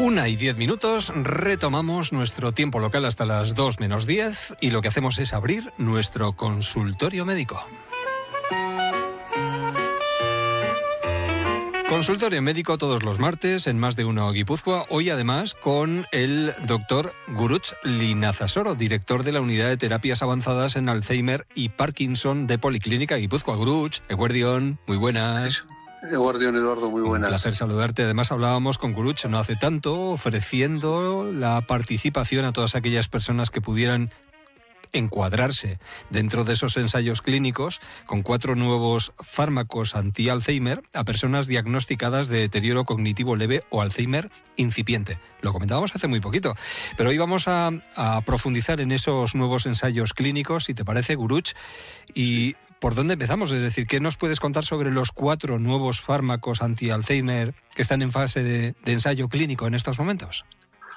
Una y diez minutos, retomamos nuestro tiempo local hasta las dos menos diez y lo que hacemos es abrir nuestro consultorio médico. Consultorio médico todos los martes en más de uno Guipúzcoa. Hoy además con el doctor Guruch Linazasoro, director de la unidad de terapias avanzadas en Alzheimer y Parkinson de Policlínica Guipúzcoa. Guruch, Eguardión, muy buenas. Eh, Eduardo, muy buenas. Un placer saludarte. Además hablábamos con Guruch no hace tanto, ofreciendo la participación a todas aquellas personas que pudieran encuadrarse dentro de esos ensayos clínicos con cuatro nuevos fármacos anti-Alzheimer a personas diagnosticadas de deterioro cognitivo leve o Alzheimer incipiente. Lo comentábamos hace muy poquito, pero hoy vamos a, profundizar en esos nuevos ensayos clínicos, si te parece, Guruch, y ¿por dónde empezamos? Es decir, ¿qué nos puedes contar sobre los cuatro nuevos fármacos anti-Alzheimer que están en fase de, ensayo clínico en estos momentos?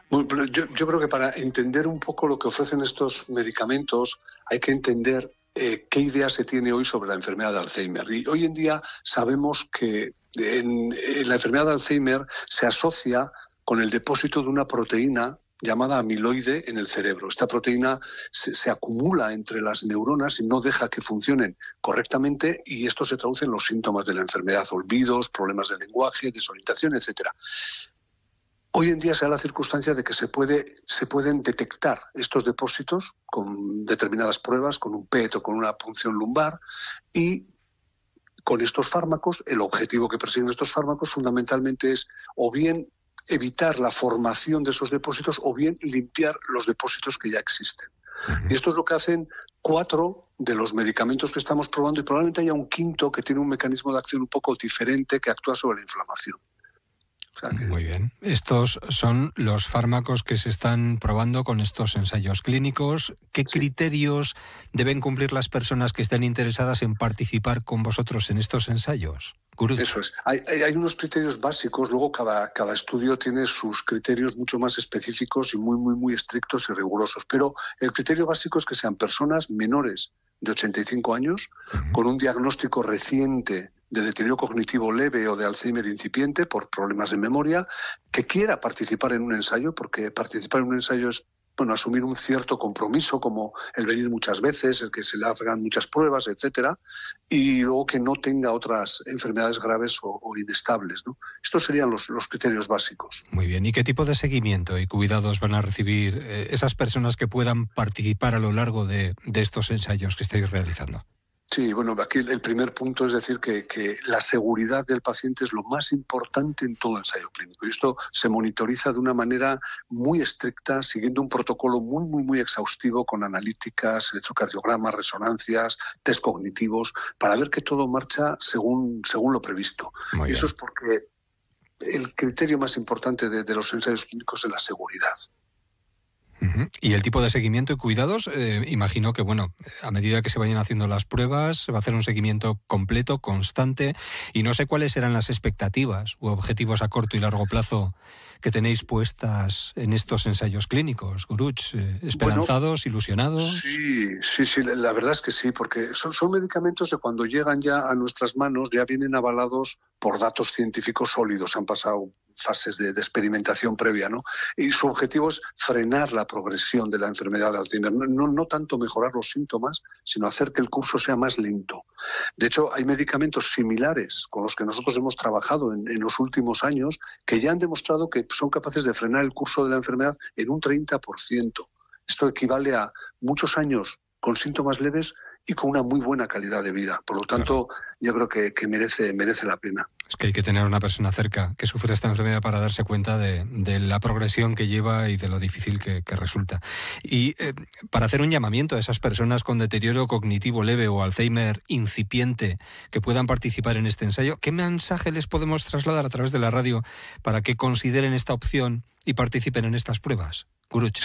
yo, creo que para entender un poco lo que ofrecen estos medicamentos hay que entender eh, qué idea se tiene hoy sobre la enfermedad de Alzheimer. Y hoy en día sabemos que en la enfermedad de Alzheimer se asocia con el depósito de una proteína llamada amiloide en el cerebro. Esta proteína se, acumula entre las neuronas y no deja que funcionen correctamente y esto se traduce en los síntomas de la enfermedad, olvidos, problemas de lenguaje, desorientación, etc. Hoy en día se da la circunstancia de que se, puede, se pueden detectar estos depósitos con determinadas pruebas, con un PET o con una punción lumbar, y con estos fármacos, el objetivo que persiguen estos fármacos fundamentalmente es o bien evitar la formación de esos depósitos o bien limpiar los depósitos que ya existen. Y esto es lo que hacen cuatro de los medicamentos que estamos probando y probablemente haya un quinto que tiene un mecanismo de acción un poco diferente que actúa sobre la inflamación. Muy bien. Estos son los fármacos que se están probando con estos ensayos clínicos. ¿Qué criterios deben cumplir las personas que estén interesadas en participar con vosotros en estos ensayos? Hay, unos criterios básicos, luego cada, cada estudio tiene sus criterios mucho más específicos y muy, muy, muy estrictos y rigurosos. Pero el criterio básico es que sean personas menores de 85 años, con un diagnóstico reciente de deterioro cognitivo leve o de Alzheimer incipiente por problemas de memoria, que quiera participar en un ensayo, porque participar en un ensayo es bueno, asumir un cierto compromiso, como el venir muchas veces, el que se le hagan muchas pruebas, etcétera, y luego que no tenga otras enfermedades graves o, inestables. ¿no? Estos serían los, los, criterios básicos. Muy bien. ¿Y qué tipo de seguimiento y cuidados van a recibir eh, esas personas que puedan participar a lo largo de, de estos ensayos que estáis realizando? Sí, bueno, aquí el primer punto es decir que, que, la seguridad del paciente es lo más importante en todo ensayo clínico. Y esto se monitoriza de una manera muy estricta, siguiendo un protocolo muy, muy, muy exhaustivo con analíticas, electrocardiogramas, resonancias, test cognitivos, para ver que todo marcha según, según lo previsto. Y eso es porque el criterio más importante de, de los ensayos clínicos es la seguridad. Y el tipo de seguimiento y cuidados, eh, imagino que, bueno, a medida que se vayan haciendo las pruebas, se va a hacer un seguimiento completo, constante, y no sé cuáles serán las expectativas u objetivos a corto y largo plazo que tenéis puestas en estos ensayos clínicos, Guruch, eh, esperanzados, ilusionados. Sí, sí, sí, la verdad es que sí, porque son, son medicamentos que cuando llegan ya a nuestras manos ya vienen avalados por datos científicos sólidos, han pasado fases de, experimentación previa, ¿no? Y su objetivo es frenar la progresión de la enfermedad de Alzheimer, no, tanto mejorar los síntomas, sino hacer que el curso sea más lento. De hecho, hay medicamentos similares con los que nosotros hemos trabajado en, en los últimos años que ya han demostrado que son capaces de frenar el curso de la enfermedad en un 30%. Esto equivale a muchos años con síntomas leves y con una muy buena calidad de vida. Por lo tanto, yo creo que, merece, la pena. Es que hay que tener una persona cerca que sufre esta enfermedad para darse cuenta de, la progresión que lleva y de lo difícil que, resulta. Y eh, para hacer un llamamiento a esas personas con deterioro cognitivo leve o Alzheimer incipiente que puedan participar en este ensayo, ¿qué mensaje les podemos trasladar a través de la radio para que consideren esta opción y participen en estas pruebas?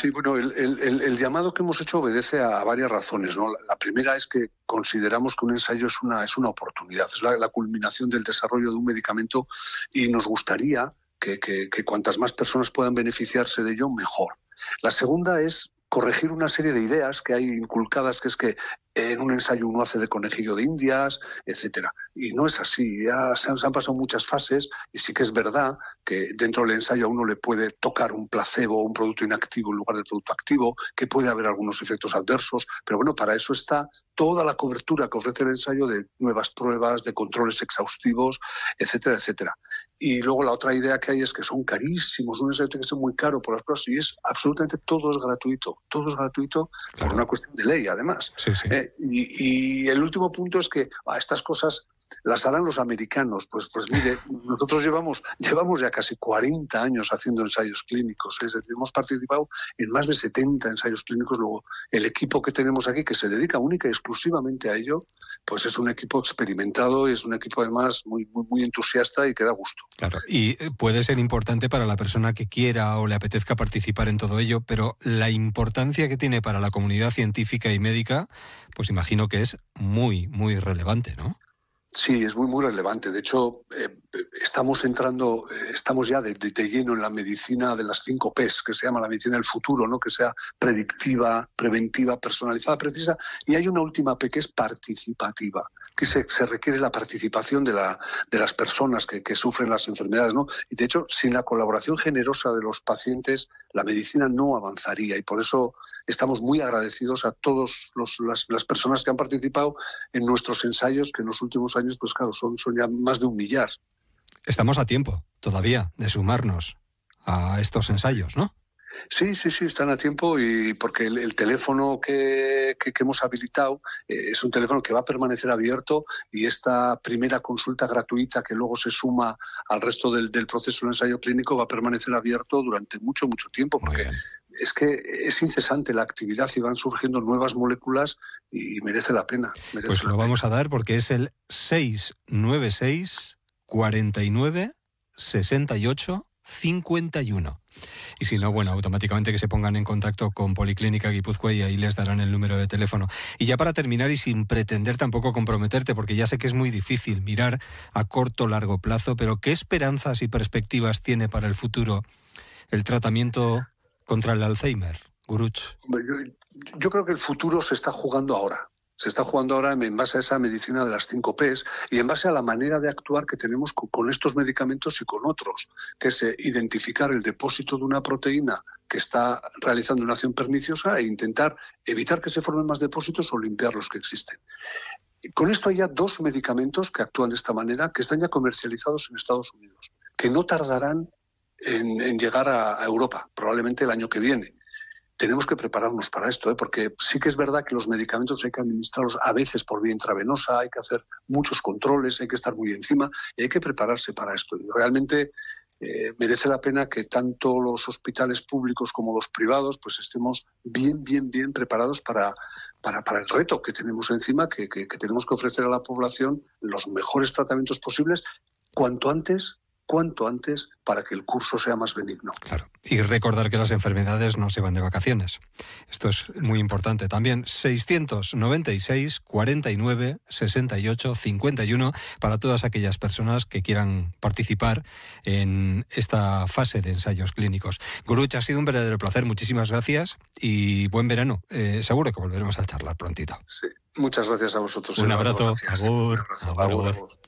Sí, bueno, el, llamado que hemos hecho obedece a varias razones. La, primera es que consideramos que un ensayo es una, es una oportunidad, es la, culminación del desarrollo de un medicamento y nos gustaría que cuantas más personas puedan beneficiarse de ello, mejor. La segunda es corregir una serie de ideas que hay inculcadas, que es que en un ensayo uno hace de conejillo de indias, etcétera. Y no es así, ya se han, pasado muchas fases y sí que es verdad que dentro del ensayo a uno le puede tocar un placebo, un producto inactivo en lugar de producto activo, que puede haber algunos efectos adversos, pero bueno, para eso está toda la cobertura que ofrece el ensayo de nuevas pruebas, de controles exhaustivos, etcétera, etcétera. Y luego la otra idea que hay es que son carísimos, un ensayo tiene que ser muy caro por las pruebas y es absolutamente todo es gratuito, todo es gratuito por una cuestión de ley además. Eh, y, y, el último punto es que a ah, estas cosas las harán los americanos. Pues, pues mire, nosotros llevamos, llevamos ya casi 40 años haciendo ensayos clínicos, es decir, hemos participado en más de 70 ensayos clínicos. Luego, el equipo que tenemos aquí, que se dedica única y exclusivamente a ello, pues es un equipo experimentado y es un equipo además muy, muy, muy entusiasta y que da gusto. Claro, y eh, puede ser importante para la persona que quiera o le apetezca participar en todo ello, pero la importancia que tiene para la comunidad científica y médica, pues imagino que es muy, muy relevante, ¿no? Sí, es muy, muy relevante. De hecho, eh, estamos entrando, eh, estamos ya de, lleno en la medicina de las cinco Ps, que se llama la medicina del futuro, ¿no? que sea predictiva, preventiva, personalizada, precisa. Y hay una última P que es participativa, que se, requiere la participación de, la, de las personas que, que, sufren las enfermedades. ¿no? Y de hecho, sin la colaboración generosa de los pacientes, la medicina no avanzaría. Y por eso estamos muy agradecidos a todas las, las personas que han participado en nuestros ensayos, que en los últimos años pues claro, son, ya más de un millar. Estamos a tiempo todavía de sumarnos a estos ensayos, ¿no? Sí, sí, sí, están a tiempo y porque el, teléfono que, hemos habilitado eh, es un teléfono que va a permanecer abierto y esta primera consulta gratuita que luego se suma al resto del, del proceso del ensayo clínico va a permanecer abierto durante mucho, mucho tiempo porque es que es incesante la actividad y van surgiendo nuevas moléculas y merece la pena. pues lo vamos a dar porque es el 696 49 68 51. Y si no, bueno, automáticamente que se pongan en contacto con Policlínica Guipuzcoa y ahí les darán el número de teléfono. Y ya para terminar y sin pretender tampoco comprometerte, porque ya sé que es muy difícil mirar a corto o largo plazo, pero ¿qué esperanzas y perspectivas tiene para el futuro el tratamiento contra el Alzheimer, Guruch? Yo, creo que el futuro se está jugando ahora. Se está jugando ahora en base a esa medicina de las 5 Ps y en base a la manera de actuar que tenemos con, estos medicamentos y con otros, que es eh, identificar el depósito de una proteína que está realizando una acción perniciosa e intentar evitar que se formen más depósitos o limpiar los que existen. con esto hay ya dos medicamentos que actúan de esta manera, que están ya comercializados en Estados Unidos, que no tardarán en, llegar a, Europa, probablemente el año que viene. Tenemos que prepararnos para esto, ¿eh? porque sí que es verdad que los medicamentos hay que administrarlos a veces por vía intravenosa, hay que hacer muchos controles, hay que estar muy encima y hay que prepararse para esto. realmente eh, merece la pena que tanto los hospitales públicos como los privados pues estemos bien, bien, bien preparados para, el reto que tenemos encima, que tenemos que ofrecer a la población los mejores tratamientos posibles cuanto antes cuanto antes para que el curso sea más benigno. Claro. Y recordar que las enfermedades no se van de vacaciones. Esto es muy importante también. 696 49 68 51 para todas aquellas personas que quieran participar en esta fase de ensayos clínicos. Guruch, ha sido un verdadero placer. Muchísimas gracias y buen verano. Eh, seguro que volveremos a charlar prontito. Sí. Muchas gracias a vosotros. Un abrazo. Agur.